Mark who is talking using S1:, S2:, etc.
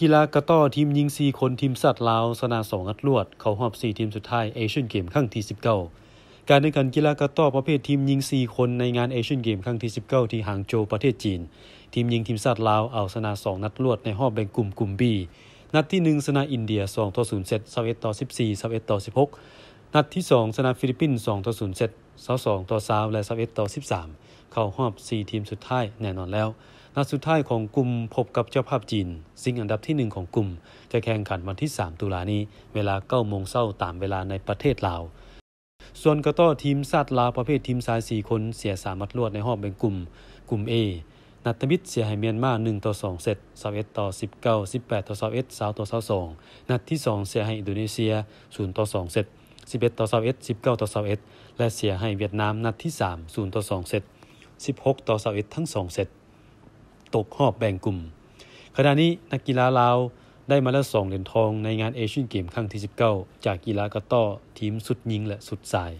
S1: กีฬากระต้อทีมยิง4คนทีมสัตว์ลาวสนอ2นัดลวด เข้าหอบ 4 ทีมสุดท้ายเอเชียนเกมครั้งที่ 19 การแข่งขันกีฬากระต้อประเภททีมยิง4คนในงานเอเชียนเกมครั้งที่19 ที่หางโจวประเทศจีน ทีมยิงทีมสัตว์ลาวเอาชนะ2นัดลวดในรอบแบ่งกลุ่มกลุ่ม B นัดที่1ชนะอินเดีย 2ต่อ0เซต21ต่อ14 21ต่อ 16นัดที่2ชนะฟิลิปปินส์2ต่อ0เซต22ต่อ3และ21ต่อ 13 เข้ารอบ 4 ทีมสุดท้ายแน่นอนแล้ว นัดสุดท้ายของกลุ่มพบกับเจ้าภาพจีน ซิงอันดับที่ 1 ของกลุ่ม จะแข่งขันวันที่ 3 ตุลานี้ เวลา9โมงเช้าตามเวลาในประเทศลาว ส่วนกระต้อทีมซาดลาวประเภททีมชาย 4 คน เสียสามัดรวดในรอบแบ่งกลุ่ม กลุ่ม A นัตมิตเสียให้เมียนมา1ต่อ2เซต21ต่อ19 18ต่อ21 20ต่อ22นัดที่ 2 เสียให้อินโดนีเซีย0ต่อ2เซต11ต่อเ1 19 ต่อ็1และเสียให้เวียดนามนัดที่ 3 0 ต่อ2เซต16 ต่อ็1ทั้ง2เซตตกหอบแบ่งกลุ่ม ขณะนี้นักกีฬาลาวได้มาแล้ว2เหรียญทองในงานเอเชียนเกมครั้งที่ 19 จากกีฬากระต้อทีมสุดยิงและสุดสาย